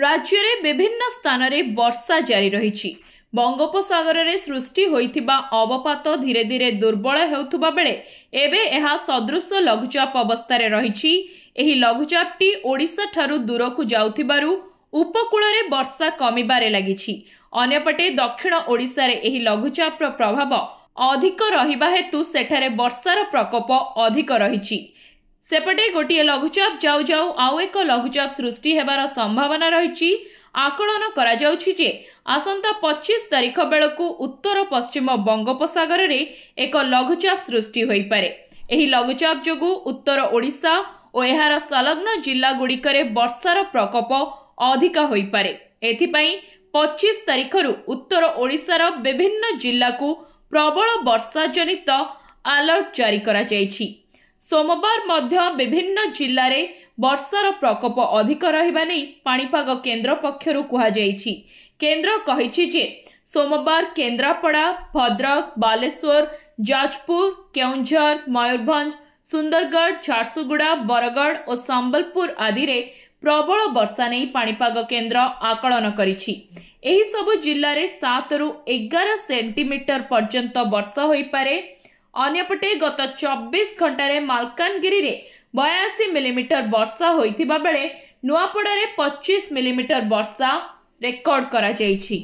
ରାଜ୍ୟରେ ବିଭିନ୍ନ ସ୍ଥାନରେ ବର୍ଷା ଜାରି ରହିଛି ବଙ୍ଗୋପସାଗରରେ ସୃଷ୍ଟି ହୋଇଥିବା ଅବପାତ ଧୀରେ ଧୀରେ ଦୁର୍ବଳ ହେଉଥିବା ବେଳେ ଏବେ ଏହା ସଦୃଶ ଲଘୁଚାପ ଅବସ୍ଥାରେ ରହିଛି ଏହି ଲଘୁଚାପଟି ଓଡ଼ିଶାଠାରୁ ଦୂରକୁ ଯାଉଥିବାରୁ ଉପକୂଳରେ ବର୍ଷା କମିବାରେ ଲାଗିଛି ଅନ୍ୟପଟେ ଦକ୍ଷିଣ ଓଡ଼ିଶାରେ ଏହି ଲଘୁଚାପର ପ୍ରଭାବ ଅଧିକ ରହିବା ହେତୁ ସେଠାରେ ବର୍ଷାର ପ୍ରକୋପ ଅଧିକ ରହିଛି ସେପଟେ ଗୋଟିଏ ଲଘୁଚାପ ଯାଉ ଯାଉ ଆଉ ଏକ ଲଘୁଚାପ ସୃଷ୍ଟି ହେବାର ସମ୍ଭାବନା ରହିଛି ଆକଳନ କରାଯାଉଛି ଯେ ଆସନ୍ତା ପଚିଶ ତାରିଖ ବେଳକୁ ଉତ୍ତର ପଶ୍ଚିମ ବଙ୍ଗୋପସାଗରରେ ଏକ ଲଘୁଚାପ ସୃଷ୍ଟି ହୋଇପାରେ ଏହି ଲଘୁଚାପ ଯୋଗୁଁ ଉତ୍ତର ଓଡ଼ିଶା ଓ ଏହାର ସଂଲଗ୍ନ ଜିଲ୍ଲାଗୁଡ଼ିକରେ ବର୍ଷାର ପ୍ରକୋପ ଅଧିକ ହୋଇପାରେ ଏଥିପାଇଁ ପଚିଶ ତାରିଖରୁ ଉତ୍ତର ଓଡ଼ିଶାର ବିଭିନ୍ନ ଜିଲ୍ଲାକୁ ପ୍ରବଳ ବର୍ଷା ଜନିତ ଆଲର୍ଟ ଜାରି କରାଯାଇଛି ସୋମବାର ମଧ୍ୟ ବିଭିନ୍ନ ଜିଲ୍ଲାରେ ବର୍ଷାର ପ୍ରକୋପ ଅଧିକ ରହିବା ନେଇ ପାଣିପାଗ କେନ୍ଦ୍ର ପକ୍ଷରୁ କୁହାଯାଇଛି କେନ୍ଦ୍ର କହିଛି ଯେ ସୋମବାର କେନ୍ଦ୍ରାପଡ଼ା ଭଦ୍ରକ ବାଲେଶ୍ୱର ଯାଜପୁର କେଉଁଝର ମୟୂରଭଞ୍ଜ ସୁନ୍ଦରଗଡ଼ ଝାରସୁଗୁଡ଼ା ବରଗଡ଼ ଓ ସମ୍ବଲପୁର ଆଦିରେ ପ୍ରବଳ ବର୍ଷା ନେଇ ପାଣିପାଗ କେନ୍ଦ୍ର ଆକଳନ କରିଛି ଏହିସବୁ ଜିଲ୍ଲାରେ ସାତରୁ ଏଗାର ସେଣ୍ଟିମିଟର ପର୍ଯ୍ୟନ୍ତ ବର୍ଷା ହୋଇପାରେ ଅନ୍ୟପଟେ ଗତ ଚବିଶ ଘଣ୍ଟାରେ ମାଲକାନଗିରିରେ ବୟାଅଶୀ ମିଲିମିଟର ବର୍ଷା ହୋଇଥିବା ବେଳେ ନୂଆପଡ଼ାରେ ପଚିଶ ମିଲିମିଟର ବର୍ଷା ରେକର୍ଡ କରାଯାଇଛି